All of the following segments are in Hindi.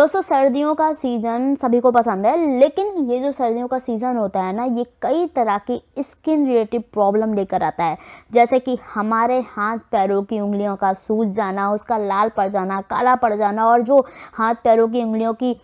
दोस्तों सर्दियों का सीज़न सभी को पसंद है लेकिन ये जो सर्दियों का सीज़न होता है ना ये कई तरह की स्किन रिलेटेड प्रॉब्लम लेकर आता है जैसे कि हमारे हाथ पैरों की उंगलियों का सूज जाना उसका लाल पड़ जाना काला पड़ जाना और जो हाथ पैरों की उंगलियों की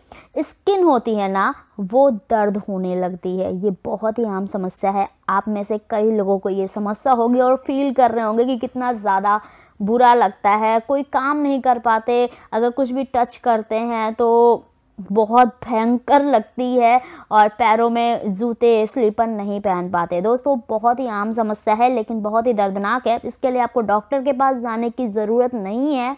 स्किन होती है ना वो दर्द होने लगती है ये बहुत ही आम समस्या है आप में से कई लोगों को ये समस्या होगी और फील कर रहे होंगे कि कितना ज़्यादा बुरा लगता है कोई काम नहीं कर पाते अगर कुछ भी टच करते हैं तो बहुत भयंकर लगती है और पैरों में जूते स्लीपर नहीं पहन पाते दोस्तों बहुत ही आम समस्या है लेकिन बहुत ही दर्दनाक है इसके लिए आपको डॉक्टर के पास जाने की ज़रूरत नहीं है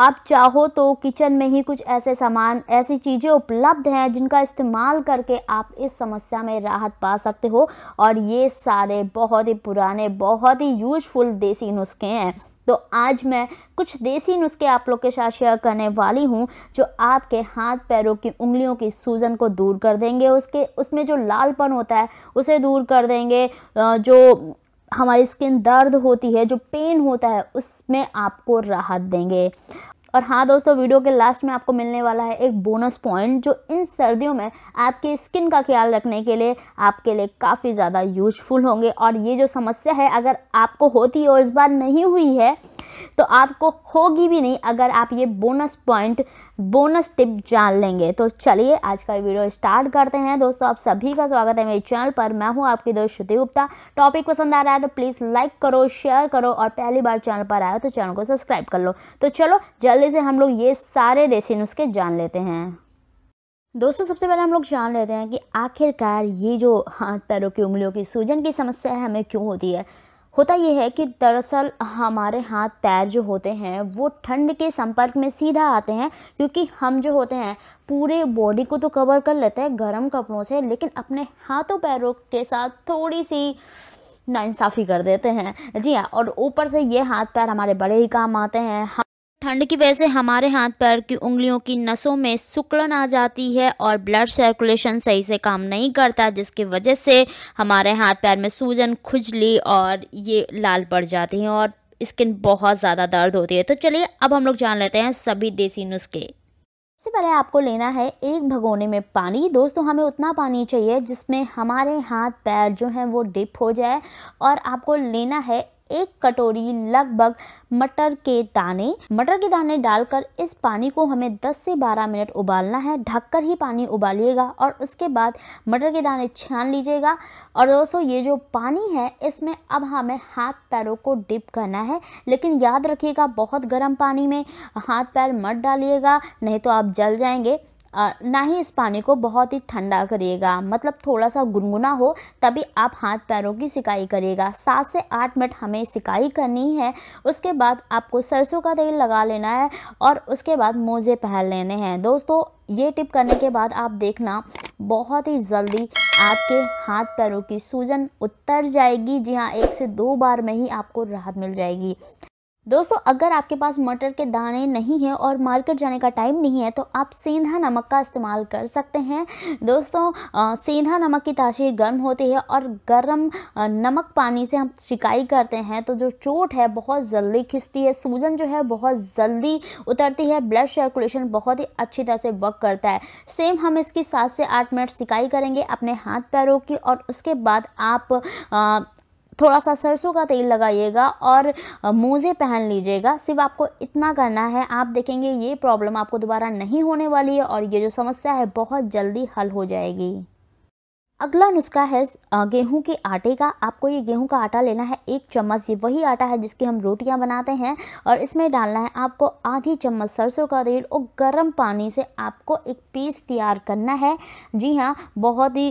आप चाहो तो किचन में ही कुछ ऐसे सामान ऐसी चीज़ें उपलब्ध हैं जिनका इस्तेमाल करके आप इस समस्या में राहत पा सकते हो और ये सारे बहुत ही पुराने बहुत ही यूजफुल देसी नुस्खे हैं तो आज मैं कुछ देसी नुस्खे आप लोग के साथ शेयर करने वाली हूँ जो आपके हाथ पैरों की उंगलियों की सूजन को दूर कर देंगे उसके उसमें जो लालपन होता है उसे दूर कर देंगे जो हमारी स्किन दर्द होती है जो पेन होता है उसमें आपको राहत देंगे और हाँ दोस्तों वीडियो के लास्ट में आपको मिलने वाला है एक बोनस पॉइंट जो इन सर्दियों में आपकी स्किन का ख्याल रखने के लिए आपके लिए काफ़ी ज़्यादा यूजफुल होंगे और ये जो समस्या है अगर आपको होती है और इस बार नहीं हुई है तो आपको होगी भी नहीं अगर आप ये बोनस पॉइंट बोनस टिप जान लेंगे तो चलिए आज का वीडियो स्टार्ट करते हैं दोस्तों आप सभी का स्वागत है मेरे चैनल पर मैं हूँ आपकी दोस्त श्रुति गुप्ता टॉपिक पसंद आ रहा है तो प्लीज़ लाइक करो शेयर करो और पहली बार चैनल पर आए तो चैनल को सब्सक्राइब कर लो तो चलो जल्दी से हम लोग ये सारे देसी नुस्खे जान लेते हैं दोस्तों सबसे पहले हम लोग जान लेते हैं कि आखिरकार ये जो हाथ पैरों की उंगलियों की सूजन की समस्या है हमें क्यों होती है होता यह है कि दरअसल हमारे हाथ पैर जो होते हैं वो ठंड के संपर्क में सीधा आते हैं क्योंकि हम जो होते हैं पूरे बॉडी को तो कवर कर लेते हैं गर्म कपड़ों से लेकिन अपने हाथों पैरों के साथ थोड़ी सी नाइंसाफ़ी कर देते हैं जी हाँ और ऊपर से ये हाथ पैर हमारे बड़े ही काम आते हैं हम ठंड की वजह से हमारे हाथ पैर की उंगलियों की नसों में सुकड़न आ जाती है और ब्लड सर्कुलेशन सही से काम नहीं करता जिसकी वजह से हमारे हाथ पैर में सूजन खुजली और ये लाल पड़ जाती है और स्किन बहुत ज़्यादा दर्द होती है तो चलिए अब हम लोग जान लेते हैं सभी देसी नुस्खे सबसे पहले आपको लेना है एक भगोने में पानी दोस्तों हमें उतना पानी चाहिए जिसमें हमारे हाथ पैर जो हैं वो डिप हो जाए और आपको लेना है एक कटोरी लगभग मटर के दाने मटर के दाने डालकर इस पानी को हमें 10 से 12 मिनट उबालना है ढककर ही पानी उबालिएगा और उसके बाद मटर के दाने छान लीजिएगा और दोस्तों ये जो पानी है इसमें अब हमें हाथ पैरों को डिप करना है लेकिन याद रखिएगा बहुत गर्म पानी में हाथ पैर मत डालिएगा नहीं तो आप जल जाएंगे ना ही इस पानी को बहुत ही ठंडा करिएगा मतलब थोड़ा सा गुनगुना हो तभी आप हाथ पैरों की सिकाई करिएगा सात से आठ मिनट हमें सिकाई करनी है उसके बाद आपको सरसों का तेल लगा लेना है और उसके बाद मोजे पहन लेने हैं दोस्तों ये टिप करने के बाद आप देखना बहुत ही जल्दी आपके हाथ पैरों की सूजन उतर जाएगी जी हाँ एक से दो बार में ही आपको राहत मिल जाएगी दोस्तों अगर आपके पास मटर के दाने नहीं हैं और मार्केट जाने का टाइम नहीं है तो आप सेंधा नमक का इस्तेमाल कर सकते हैं दोस्तों सेंधा नमक की तासीर गर्म होती है और गर्म नमक पानी से हम सिकाई करते हैं तो जो चोट है बहुत जल्दी खिंचती है सूजन जो है बहुत जल्दी उतरती है ब्लड सर्कुलेशन बहुत ही अच्छी तरह से वर्क करता है सेम हम इसकी सात से आठ मिनट सिकाई करेंगे अपने हाथ पैरों की और उसके बाद आप आ, थोड़ा सा सरसों का तेल लगाइएगा और मोज़े पहन लीजिएगा सिर्फ आपको इतना करना है आप देखेंगे ये प्रॉब्लम आपको दोबारा नहीं होने वाली है और ये जो समस्या है बहुत जल्दी हल हो जाएगी अगला नुस्खा है गेहूं के आटे का आपको ये गेहूं का आटा लेना है एक चम्मच ये वही आटा है जिसकी हम रोटियां बनाते हैं और इसमें डालना है आपको आधी चम्मच सरसों का तेल और गर्म पानी से आपको एक पीस तैयार करना है जी हाँ बहुत ही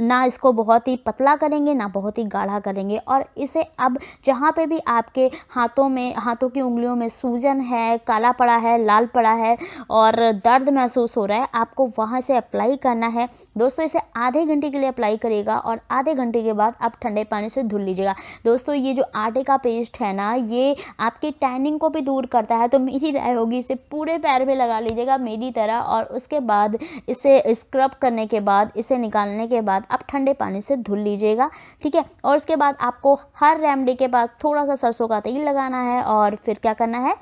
ना इसको बहुत ही पतला करेंगे ना बहुत ही गाढ़ा करेंगे और इसे अब जहाँ पे भी आपके हाथों में हाथों की उंगलियों में सूजन है काला पड़ा है लाल पड़ा है और दर्द महसूस हो रहा है आपको वहाँ से अप्लाई करना है दोस्तों इसे आधे घंटे के लिए अप्लाई करिएगा और आधे घंटे के बाद आप ठंडे पानी से धुल लीजिएगा दोस्तों ये जो आटे का पेस्ट है ना ये आपकी टैनिंग को भी दूर करता है तो मेरी राय होगी इसे पूरे पैर में लगा लीजिएगा मेरी तरह और उसके बाद इसे स्क्रब करने के बाद इसे निकालने के बाद आप ठंडे पानी से धुल लीजिएगा ठीक है और उसके बाद आपको हर रेमडी के बाद थोड़ा सा सरसों का तेल लगाना है और फिर क्या करना है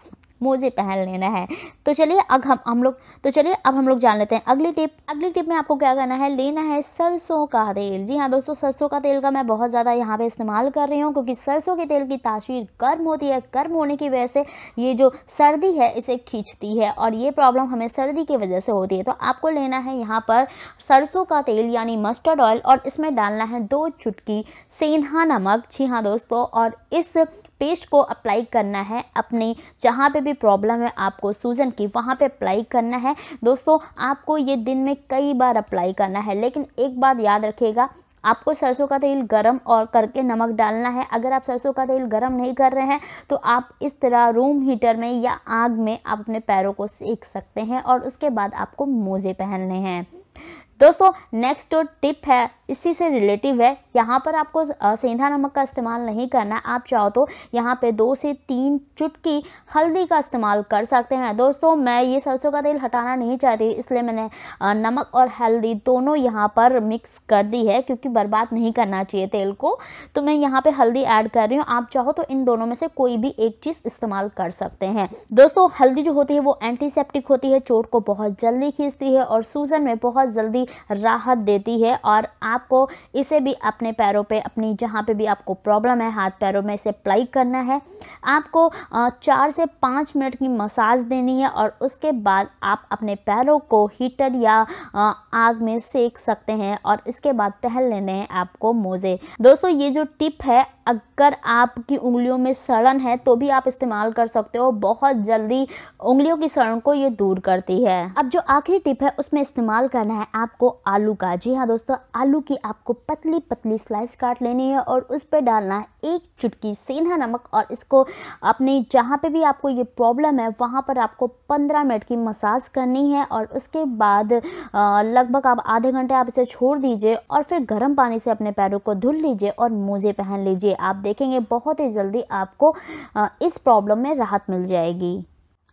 मोजे पहन लेना है तो चलिए अब हम हम लोग तो चलिए अब हम लोग जान लेते हैं अगली टिप अगली टिप में आपको क्या करना है लेना है सरसों का तेल जी हाँ दोस्तों सरसों का तेल का मैं बहुत ज़्यादा यहाँ पे इस्तेमाल कर रही हूँ क्योंकि सरसों के तेल की तासीर गर्म होती है गर्म होने की वजह से ये जो सर्दी है इसे खींचती है और ये प्रॉब्लम हमें सर्दी की वजह से होती है तो आपको लेना है यहाँ पर सरसों का तेल यानी मस्टर्ड ऑयल और इसमें डालना है दो चुटकी सेंधा नमक जी हाँ दोस्तों और इस पेस्ट को अप्लाई करना है अपने जहाँ पे भी प्रॉब्लम है आपको सूजन की वहाँ पे अप्लाई करना है दोस्तों आपको ये दिन में कई बार अप्लाई करना है लेकिन एक बात याद रखिएगा आपको सरसों का तेल गरम और करके नमक डालना है अगर आप सरसों का तेल गरम नहीं कर रहे हैं तो आप इस तरह रूम हीटर में या आग में आप अपने पैरों को सेक सकते हैं और उसके बाद आपको मोजे पहनने हैं दोस्तों नेक्स्ट जो टिप है इसी से रिलेटिव है यहाँ पर आपको सेंधा नमक का इस्तेमाल नहीं करना आप चाहो तो यहाँ पे दो से तीन चुटकी हल्दी का इस्तेमाल कर सकते हैं दोस्तों मैं ये सरसों का तेल हटाना नहीं चाहती इसलिए मैंने नमक और हल्दी दोनों यहाँ पर मिक्स कर दी है क्योंकि बर्बाद नहीं करना चाहिए तेल को तो मैं यहाँ पर हल्दी ऐड कर रही हूँ आप चाहो तो इन दोनों में से कोई भी एक चीज़ इस्तेमाल कर सकते हैं दोस्तों हल्दी जो होती है वो एंटीसेप्टिक होती है चोट को बहुत जल्दी खींचती है और सूजन में बहुत जल्दी राहत देती है और आपको इसे भी अपने पैरों पे अपनी जहाँ पे भी आपको प्रॉब्लम है हाथ पैरों में इसे अप्लाई करना है आपको चार से पाँच मिनट की मसाज देनी है और उसके बाद आप अपने पैरों को हीटर या आग में सेक सकते हैं और इसके बाद पहन लेने हैं आपको मोज़े दोस्तों ये जो टिप है अगर आपकी उंगलियों में सड़न है तो भी आप इस्तेमाल कर सकते हो बहुत जल्दी उंगलियों की सड़न को ये दूर करती है अब जो आखिरी टिप है उसमें इस्तेमाल करना है आपको आलू का जी हाँ दोस्तों आलू की आपको पतली पतली स्लाइस काट लेनी है और उस पर डालना है एक चुटकी सेंधा नमक और इसको अपने जहाँ पे भी आपको ये प्रॉब्लम है वहाँ पर आपको पंद्रह मिनट की मसाज करनी है और उसके बाद लगभग आप आधे घंटे आप इसे छोड़ दीजिए और फिर गर्म पानी से अपने पैरों को धुल लीजिए और मोजे पहन लीजिए आप देखेंगे बहुत ही जल्दी आपको इस प्रॉब्लम में राहत मिल जाएगी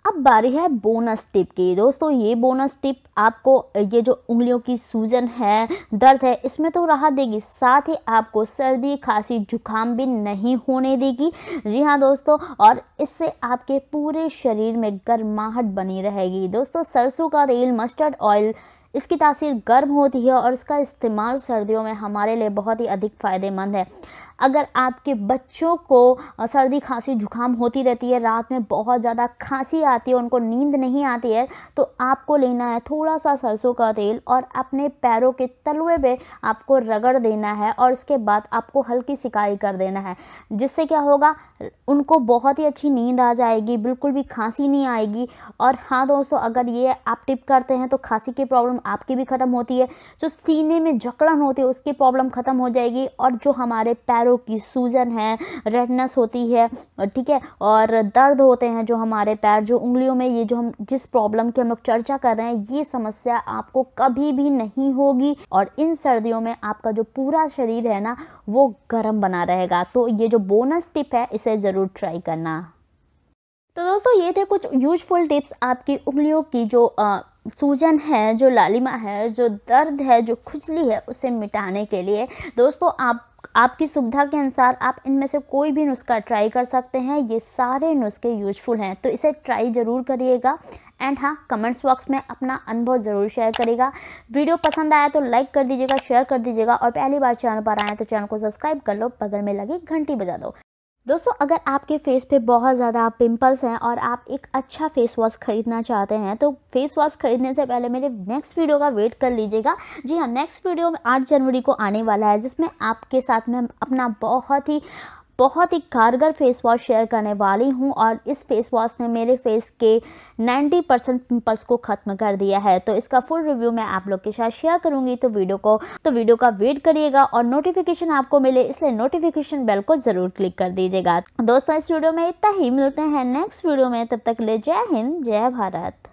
अब बारी है बोनस टिप की दोस्तों ये बोनस टिप आपको ये जो उंगलियों की सूजन है दर्द है इसमें तो राहत देगी साथ ही आपको सर्दी खांसी जुकाम भी नहीं होने देगी जी हाँ दोस्तों और इससे आपके पूरे शरीर में गर्माहट बनी रहेगी दोस्तों सरसों का तेल मस्टर्ड ऑयल इसकी तासीर गर्म होती है और इसका इस्तेमाल सर्दियों में हमारे लिए बहुत ही अधिक फ़ायदेमंद है अगर आपके बच्चों को सर्दी खांसी जुकाम होती रहती है रात में बहुत ज़्यादा खांसी आती है उनको नींद नहीं आती है तो आपको लेना है थोड़ा सा सरसों का तेल और अपने पैरों के तलवे पे आपको रगड़ देना है और इसके बाद आपको हल्की सिकाई कर देना है जिससे क्या होगा उनको बहुत ही अच्छी नींद आ जाएगी बिल्कुल भी खांसी नहीं आएगी और हाँ दोस्तों अगर ये आप टिप करते हैं तो खांसी की प्रॉब्लम आपकी भी ख़त्म होती है जो सीने में जकड़न होती है उसकी प्रॉब्लम ख़त्म हो जाएगी और जो हमारे पैरों पैरों की सूजन है रेडनेस होती है ठीक है और दर्द होते हैं जो हमारे पैर जो उंगलियों में ये जो हम जिस प्रॉब्लम की हम लोग चर्चा कर रहे हैं ये समस्या आपको कभी भी नहीं होगी और इन सर्दियों में आपका जो पूरा शरीर है ना वो गर्म बना रहेगा तो ये जो बोनस टिप है इसे ज़रूर ट्राई करना तो दोस्तों ये थे कुछ यूजफुल टिप्स आपकी उंगलियों की जो आ, सूजन है जो लालिमा है जो दर्द है जो खुजली है उसे मिटाने के लिए दोस्तों आप आपकी सुविधा के अनुसार आप इनमें से कोई भी नुस्खा ट्राई कर सकते हैं ये सारे नुस्खे यूजफुल हैं तो इसे ट्राई ज़रूर करिएगा एंड हाँ कमेंट्स बॉक्स में अपना अनुभव ज़रूर शेयर करेगा वीडियो पसंद आया तो लाइक कर दीजिएगा शेयर कर दीजिएगा और पहली बार चैनल पर आए तो चैनल को सब्सक्राइब कर लो बगल में लगी घंटी बजा दो दोस्तों अगर आपके फेस पे बहुत ज़्यादा पिंपल्स हैं और आप एक अच्छा फेस वॉश ख़रीदना चाहते हैं तो फेस वॉश ख़रीदने से पहले मेरे नेक्स्ट वीडियो का वेट कर लीजिएगा जी हाँ नेक्स्ट वीडियो आठ जनवरी को आने वाला है जिसमें आपके साथ में अपना बहुत ही बहुत ही कारगर फेस वॉश शेयर करने वाली हूँ और इस फेस वॉश ने मेरे फेस के 90 परसेंट पिम्पल्स को ख़त्म कर दिया है तो इसका फुल रिव्यू मैं आप लोग के साथ शेयर करूँगी तो वीडियो को तो वीडियो का वेट करिएगा और नोटिफिकेशन आपको मिले इसलिए नोटिफिकेशन बेल को ज़रूर क्लिक कर दीजिएगा दोस्तों इस वीडियो में इतना ही मिलते हैं नेक्स्ट वीडियो में तब तक ले जय हिंद जय भारत